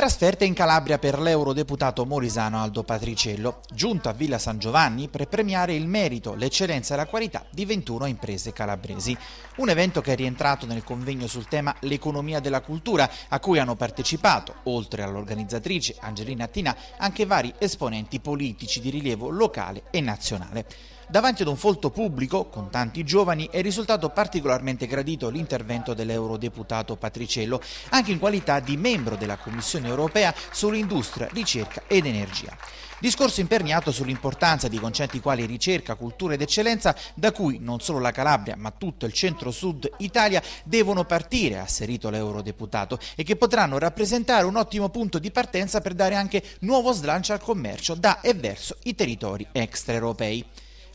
Trasferta in Calabria per l'eurodeputato morisano Aldo Patriciello, giunto a Villa San Giovanni per premiare il merito, l'eccellenza e la qualità di 21 imprese calabresi. Un evento che è rientrato nel convegno sul tema L'economia della cultura, a cui hanno partecipato, oltre all'organizzatrice Angelina Attina, anche vari esponenti politici di rilievo locale e nazionale. Davanti ad un folto pubblico, con tanti giovani, è risultato particolarmente gradito l'intervento dell'eurodeputato Patriciello, anche in qualità di membro della Commissione europea sull'industria, ricerca ed energia. Discorso imperniato sull'importanza di concetti quali ricerca, cultura ed eccellenza, da cui non solo la Calabria, ma tutto il centro-sud Italia devono partire, ha asserito l'eurodeputato, e che potranno rappresentare un ottimo punto di partenza per dare anche nuovo slancio al commercio da e verso i territori extraeuropei.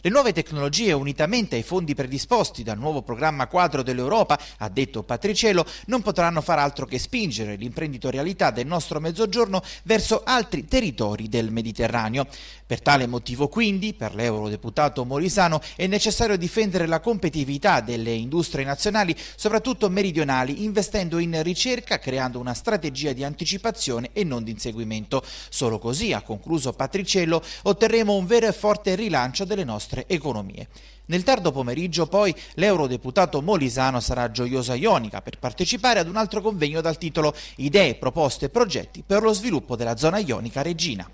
Le nuove tecnologie, unitamente ai fondi predisposti dal nuovo programma quadro dell'Europa, ha detto Patriciello, non potranno far altro che spingere l'imprenditorialità del nostro mezzogiorno verso altri territori del Mediterraneo. Per tale motivo quindi, per l'eurodeputato Morisano, è necessario difendere la competitività delle industrie nazionali, soprattutto meridionali, investendo in ricerca, creando una strategia di anticipazione e non di inseguimento. Solo così, ha concluso Patriciello, otterremo un vero e forte rilancio delle nostre nostre economie. Nel tardo pomeriggio poi l'eurodeputato Molisano sarà a Gioiosa Ionica per partecipare ad un altro convegno dal titolo Idee, proposte e progetti per lo sviluppo della zona ionica regina.